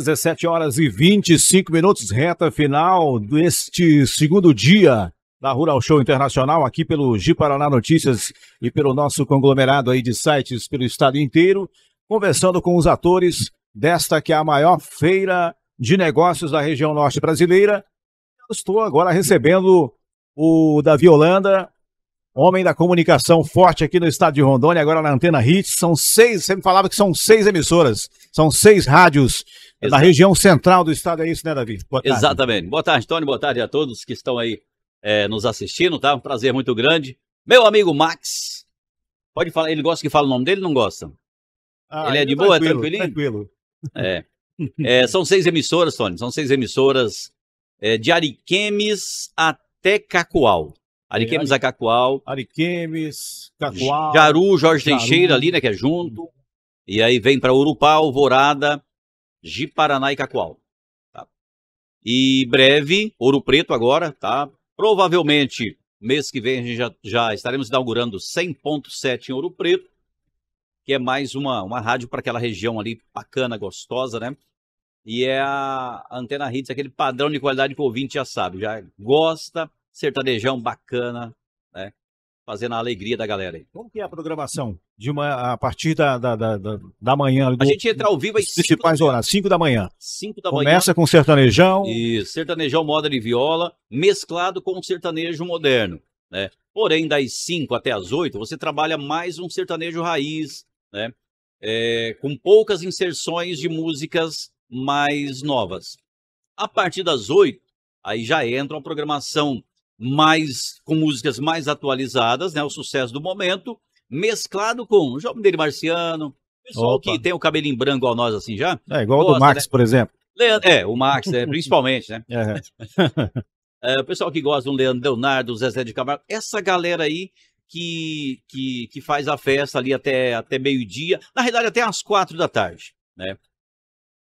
17 horas e 25 minutos, reta final deste segundo dia da Rural Show Internacional, aqui pelo Gi Paraná Notícias e pelo nosso conglomerado aí de sites pelo estado inteiro, conversando com os atores desta que é a maior feira de negócios da região norte brasileira. Eu estou agora recebendo o Davi Holanda, Homem da comunicação forte aqui no estado de Rondônia, agora na Antena Hit. São seis, você me falava que são seis emissoras, são seis rádios Exatamente. da região central do estado, é isso, né, Davi? Boa Exatamente. Boa tarde, Tony, boa tarde a todos que estão aí é, nos assistindo, tá? Um prazer muito grande. Meu amigo Max, pode falar, ele gosta que fala o nome dele não gosta? Ah, ele é de é boa, é tranquilinho? Tranquilo. É. é. São seis emissoras, Tony, são seis emissoras eh, de Ariquemes até Cacoal. Ariquemes é, Acacual. Ariquemes, Cacual. Jaru, Jorge Jaru. Teixeira ali, né, que é junto. E aí vem para Urupá, Alvorada, Jiparaná e Cacual. Tá? E breve, Ouro Preto agora, tá? Provavelmente, mês que vem, a gente já, já estaremos inaugurando 100.7 em Ouro Preto, que é mais uma, uma rádio para aquela região ali bacana, gostosa, né? E é a antena hits, aquele padrão de qualidade que o ouvinte já sabe, já gosta, sertanejão bacana, né? Fazendo a alegria da galera aí. Como que é a programação? De uma, a partir da, da, da, da manhã. Do, a gente entra ao vivo às principais horas, 5 da manhã. Cinco da Começa manhã. Começa com sertanejão. Isso, sertanejão moda de viola, mesclado com o sertanejo moderno. Né? Porém, das 5 até as 8, você trabalha mais um sertanejo raiz, né? É, com poucas inserções de músicas mais novas. A partir das 8, aí já entra uma programação mais com músicas mais atualizadas, né, o sucesso do momento, mesclado com o Jovem Dele Marciano, pessoal Opa. que tem o cabelinho branco ao nós assim já. É igual gosta, do Max, né? por exemplo. Leandro, é, o Max, é, principalmente, né? É. é, o pessoal que gosta do Leandro Leonardo, Zezé de Camargo, essa galera aí que, que, que faz a festa ali até, até meio-dia, na realidade até às quatro da tarde, né?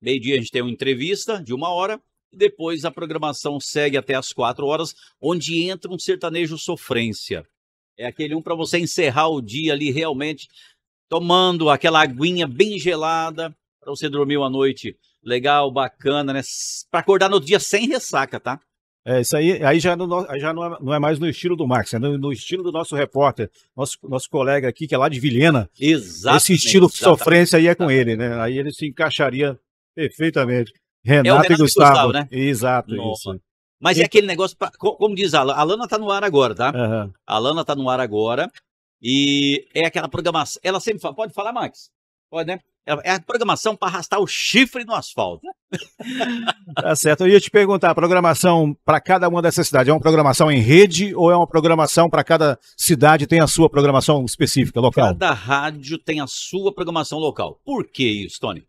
Meio-dia a gente tem uma entrevista de uma hora, e depois a programação segue até as quatro horas, onde entra um sertanejo sofrência. É aquele um para você encerrar o dia ali realmente tomando aquela aguinha bem gelada para você dormir uma noite legal, bacana, né? Para acordar no dia sem ressaca, tá? É, isso aí, aí já, no, aí já não é, não, é, mais no estilo do Max, é no, no, estilo do nosso repórter, nosso, nosso colega aqui, que é lá de Vilhena. Exato. Esse estilo sofrência aí é com ele, né? Aí ele se encaixaria perfeitamente. É Renato, é Renato e Gustavo. Gustavo né? Exato, Nossa. isso. Mas é e... é aquele negócio, pra, como diz a Lana, a Lana tá no ar agora, tá? Uhum. A Lana tá no ar agora e é aquela programação, ela sempre fala, pode falar, Max? Pode, né? É, é a programação para arrastar o chifre no asfalto. tá certo. Eu ia te perguntar, a programação para cada uma dessas cidades, é uma programação em rede ou é uma programação para cada cidade tem a sua programação específica, local? Cada rádio tem a sua programação local. Por que isso, Tony?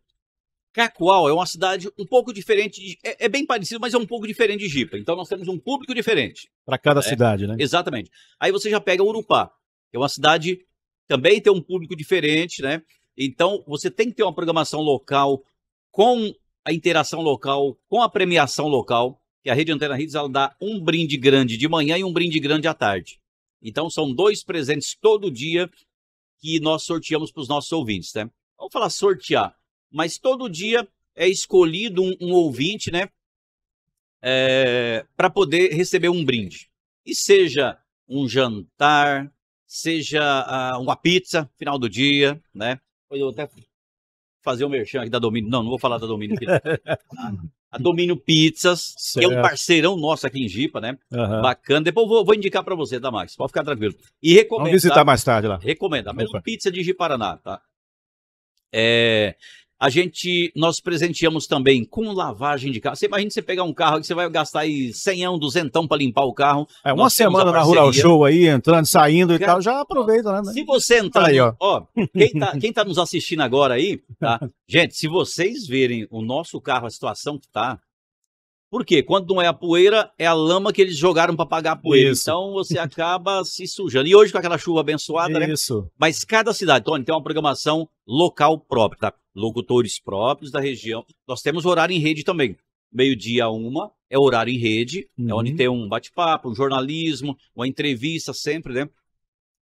Cacoal é uma cidade um pouco diferente, de, é, é, bem parecido, mas é um pouco diferente de Jipa. Então nós temos um público diferente. Para cada é, cidade, né? Exatamente. Aí você já pega Urupá, é uma cidade também tem um público diferente, né? Então você tem que ter uma programação local com a interação local, com a premiação local, que a Rede Antena Hits ela dá um brinde grande de manhã e um brinde grande à tarde. Então são dois presentes todo dia que nós sorteamos para os nossos ouvintes, né? Vamos falar sortear mas todo dia é escolhido um, um ouvinte, né? É, para poder receber um brinde. E seja um jantar, seja uh, uma pizza, final do dia, né? Eu vou até fazer o um merchan aqui da Domínio. Não, não vou falar da Domínio. a, a Domínio Pizzas, certo. que é um parceirão nosso aqui em Jipa, né? Uhum. Bacana. Depois vou, vou indicar para você, tá, Max? Pode ficar tranquilo. E recomendo. Vamos visitar tá mais tarde lá. Recomendar. Mesmo pizza de Giparaná, tá? É, a gente, nós presenteamos também com lavagem de carro. Você imagina você pegar um carro que você vai gastar aí 100, 200 para limpar o carro. É, uma semana na Rural Show aí, entrando, saindo Cara, e tal, já aproveita, né? Se você entrar, aí, ó. ó quem, tá, quem tá nos assistindo agora aí, tá? Gente, se vocês verem o nosso carro, a situação que tá, por quê? Quando não é a poeira, é a lama que eles jogaram para pagar a poeira. Isso. Então você acaba se sujando. E hoje com aquela chuva abençoada, Isso. né? Isso. Mas cada cidade, Tony, tem uma programação local própria, tá? locutores próprios da região. Nós temos horário em rede também. Meio-dia uma é horário em rede, uhum. é onde uhum. tem um bate-papo, um jornalismo, uma entrevista sempre, né?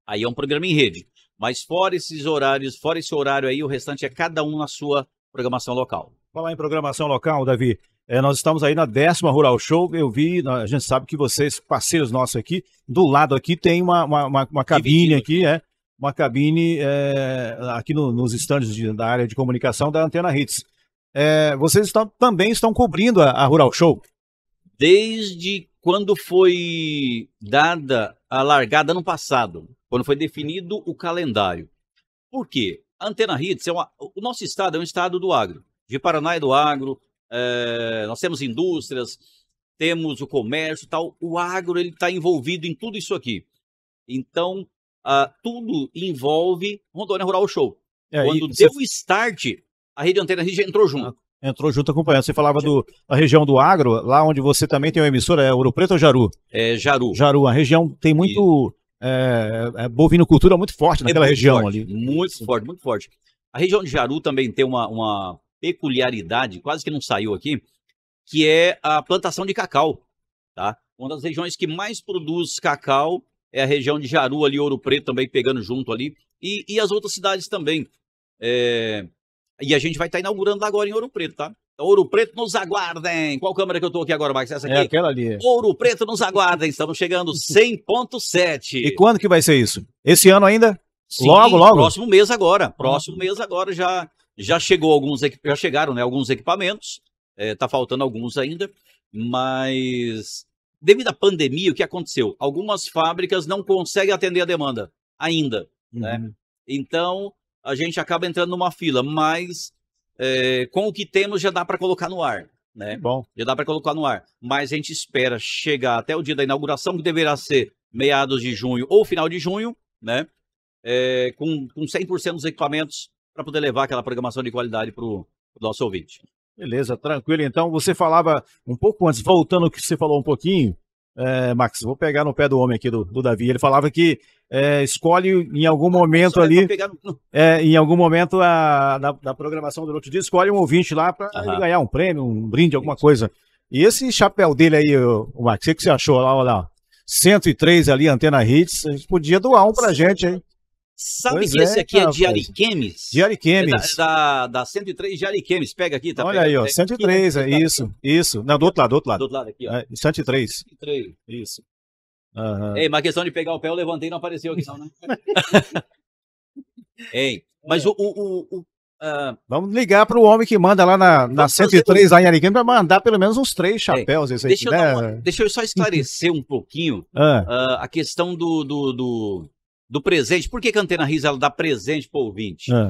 Aí é um programa em rede. Mas fora esses horários, fora esse horário aí, o restante é cada um na sua programação local. Falar em programação local, Davi, é, nós estamos aí na décima Rural Show. Eu vi, a gente sabe que vocês, parceiros nossos aqui, do lado aqui tem uma, uma, uma, uma cabine aqui, é uma cabine é, aqui no, nos estandes de, da área de comunicação da Antena Hits. É, vocês estão, também estão cobrindo a, a, Rural Show? Desde quando foi dada a largada no passado, quando foi definido o calendário. Por quê? A Antena Hits é uma, o nosso estado é um estado do agro, de Paraná é do agro. É, nós temos indústrias, temos o comércio, tal. O agro ele está envolvido em tudo isso aqui. Então uh, tudo envolve Rondônia Rural Show. É, Quando deu o start, a Rede Antena Rio já entrou ah, junto. Entrou junto acompanhando. Você falava do, da região do agro, lá onde você também tem uma emissora, é Ouro Preto ou Jaru? É Jaru. Jaru, a região tem muito é, é bovinocultura muito forte é naquela é muito região forte, ali. Muito forte, muito forte. A região de Jaru também tem uma, uma peculiaridade, quase que não saiu aqui, que é a plantação de cacau. Tá? Uma das regiões que mais produz cacau é a região de Jaru ali, Ouro Preto também pegando junto ali, e, e as outras cidades também. É, e a gente vai estar tá inaugurando agora em Ouro Preto, tá? Então, Ouro Preto nos aguardem. Qual câmera que eu tô aqui agora, Max? Essa é aqui? É aquela ali. Ouro Preto nos aguardem. Estamos chegando 100.7. E quando que vai ser isso? Esse ano ainda? Sim, logo, logo. Próximo mês agora. Ah. Próximo mês agora já já chegou alguns já chegaram, né, alguns equipamentos. É, tá faltando alguns ainda, mas devido à pandemia, o que aconteceu? Algumas fábricas não conseguem atender a demanda ainda, né? uhum. né? Então, a gente acaba entrando numa fila, mas é, com o que temos já dá para colocar no ar, né? Bom. Já dá para colocar no ar, mas a gente espera chegar até o dia da inauguração, que deverá ser meados de junho ou final de junho, né? É, com, com 100% dos equipamentos para poder levar aquela programação de qualidade para o nosso ouvinte. Beleza, tranquilo. Então, você falava um pouco antes, voltando ao que você falou um pouquinho, é, Max, vou pegar no pé do homem aqui, do, do Davi. Ele falava que é, escolhe em algum momento ali, é, em algum momento a, da, da programação do outro dia, escolhe um ouvinte lá para uhum. ganhar um prêmio, um brinde, alguma coisa. E esse chapéu dele aí, o, o Max, o que você achou lá? Olha lá, 103 ali, antena hits, a gente podia doar um para gente, hein? Sabe pois que é, esse aqui cara, é de Ariquemes? De Ariquemes. É da, é da, da, 103 de Ariquemes. Pega aqui, tá? Olha aí, ó. 103, aqui, é isso, isso. Não, do outro lado, do outro lado. Do outro lado aqui, ó. É, 103. 103. Isso. Uhum. Ei, mas questão de pegar o pé, eu levantei e não apareceu aqui, não, né? Ei, mas o. o, o, o uh... Vamos ligar para o homem que manda lá na, na 103 lá em Ariquemes para mandar pelo menos uns três chapéus. Ei, deixa, aí, eu né? uma, deixa, eu só esclarecer um pouquinho uh, a questão do, do, do do presente. Por que, que a Antena Riz ela dá presente para o ouvinte? É.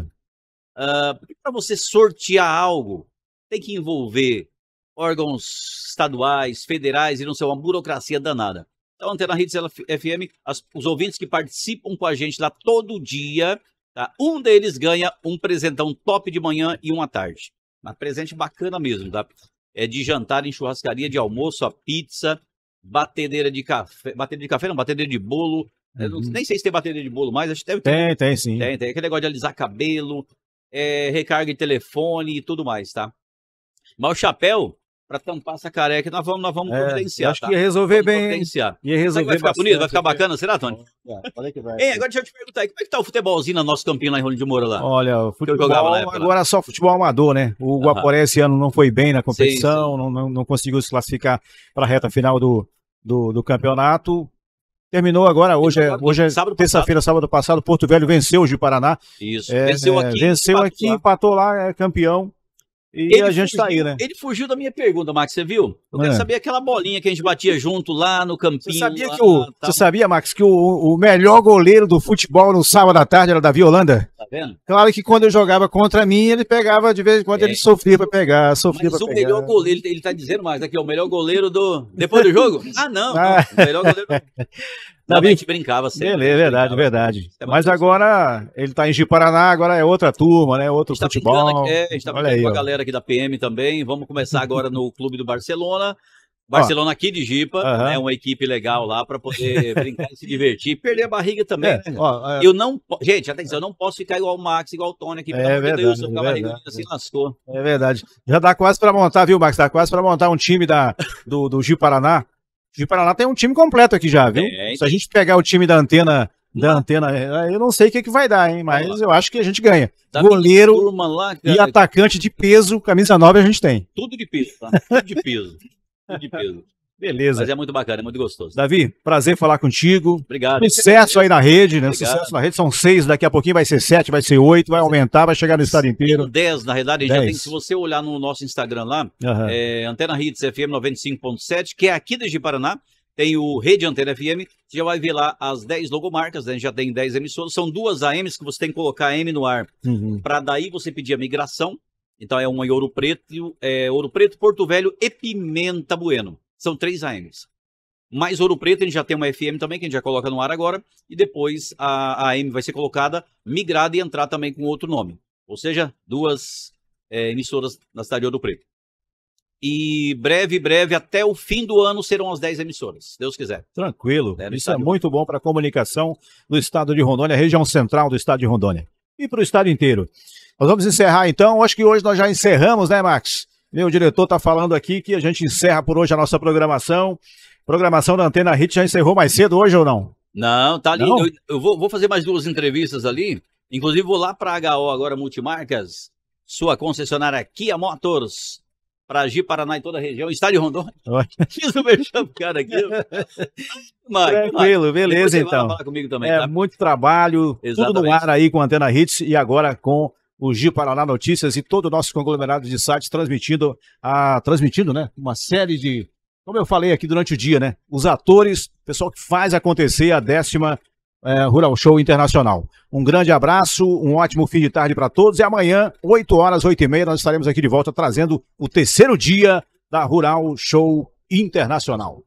Uh, porque para você sortear algo, tem que envolver órgãos estaduais, federais e não sei, uma burocracia danada. Então, a Antena Hits FM, as, os ouvintes que participam com a gente lá todo dia, tá? um deles ganha um presentão top de manhã e um à tarde. Mas presente bacana mesmo, tá? É de jantar em churrascaria, de almoço, a pizza, batedeira de café, batedeira de café não, batedeira de bolo, Uhum. Nem sei se tem bateria de bolo mais, acho que deve ter. Né? Tem, tem sim. Tem, tem. Aquele negócio de alisar cabelo, é, recarga de telefone e tudo mais, tá? Mas o chapéu, para tampar essa careca, nós vamos, nós vamos é, Acho tá? que ia resolver vamos bem. Providenciar. Ia resolver vai ficar bastante, bonito, vai ficar bacana, será, Tony? É, olha é que vai. Ei, agora deixa eu te perguntar aí, como é que tá o futebolzinho no nosso campinho lá em Rolim de Moura lá? Olha, o futebol, agora lá. só futebol amador, né? O Guaporé esse ano não foi bem na competição, sim, sim. Não, não, não, conseguiu se classificar para a reta final do, do, do campeonato. Terminou é- agora, hoje é, hoje é terça-feira, sábado passado, Porto Velho venceu hoje o Paraná. Isso, é, venceu é, aqui. Venceu empatou aqui, empatou lá, é campeão. E ele a gente fugiu, tá aí, né? Ele fugiu da minha pergunta, Max, você viu? Eu é. quero saber aquela bolinha que a gente batia junto lá no campinho. Você sabia, lá, que o, você sabia Max, que o, o, melhor goleiro do futebol no sábado à tarde era da Davi Holanda? Tá vendo? Claro que quando eu jogava contra mim, ele pegava de vez em quando, é. ele sofria pra pegar, sofria Mas pra o pegar. melhor goleiro, ele, tá dizendo, Max, aqui, é o melhor goleiro do... Depois do jogo? Ah, não, ah. não o melhor goleiro... Não, Davi, a gente brincava sempre. Beleza, né? verdade, brincava, verdade. É Mas agora ele está em Ji-Paraná, agora é outra turma, né? Outro tá futebol. Aqui, é, a gente tá brincando aí, com a ó. galera aqui da PM também. Vamos começar agora no Clube do Barcelona. Barcelona aqui de Gipa uh né, uma equipe legal lá para poder brincar e se divertir. Perder a barriga também. É, né, ó, é, eu não, gente, atenção, eu não posso ficar igual o Max, igual o Tony aqui. É verdade, Deus, é, verdade. Assim, é verdade. Já dá quase para montar, viu, Max? Dá quase para montar um time da, do, do Paraná. Juiz para Paraná tem um time completo aqui já, viu? É, Se a gente pegar o time da antena, da antena, eu não sei o que, é que vai dar, hein? Mas eu acho que a gente ganha. Tá Goleiro lá, e atacante de peso, camisa 9 a gente tem. Tudo de peso, tá? Tudo de peso. Tudo de peso. Beleza. Mas é muito bacana, é muito gostoso. Davi, prazer falar contigo. Obrigado. Sucesso aí na rede, né? Obrigado. Sucesso na rede. São seis, daqui a pouquinho vai ser sete, vai ser oito, vai aumentar, vai chegar no estado inteiro. Dez, na realidade, a gente Dez. já tem. Se você olhar no nosso Instagram lá, uhum. é, Antena Hits FM 95.7, que é aqui desde Paraná, tem o Rede Antena FM, você já vai ver lá as dez logomarcas, né? já tem dez emissoras, são duas AMs que você tem que colocar AM no ar, uhum. para daí você pedir a migração, então é uma em Ouro Preto, é, Ouro Preto, Porto Velho e Pimenta Bueno. São três AMs. Mais Ouro Preto, a gente já tem uma FM também, que a gente já coloca no ar agora, e depois a, AM vai ser colocada, migrada e entrar também com outro nome. Ou seja, duas é, emissoras na cidade de Ouro Preto. E breve, breve, até o fim do ano serão as 10 emissoras, Deus quiser. Tranquilo. É, Isso é muito bom para a comunicação do estado de Rondônia, região central do estado de Rondônia. E para o estado inteiro. Nós vamos encerrar então. Acho que hoje nós já encerramos, né, Max? Meu diretor está falando aqui que a gente encerra por hoje a nossa programação. Programação da Antena Hit já encerrou mais cedo hoje ou não? Não, tá lindo. Não? Eu, eu vou, vou, fazer mais duas entrevistas ali. Inclusive, vou lá para a HO agora, Multimarcas, sua concessionária Kia Motors, para agir Paraná e toda a região. Está de Rondônia? Fiz o merchan cara aqui. Mike, Tranquilo, beleza então. falar comigo também, é tá? muito trabalho, Exatamente. tudo no ar aí com a Antena Hits e agora com o Gil Paraná Notícias e todo o nosso conglomerado de sites transmitindo, a, transmitindo né, uma série de, como eu falei aqui durante o dia, né? Os atores, pessoal que faz acontecer a décima é, Rural Show Internacional. Um grande abraço, um ótimo fim de tarde para todos e amanhã, 8 horas, 8 e meia, nós estaremos aqui de volta trazendo o terceiro dia da Rural Show Internacional.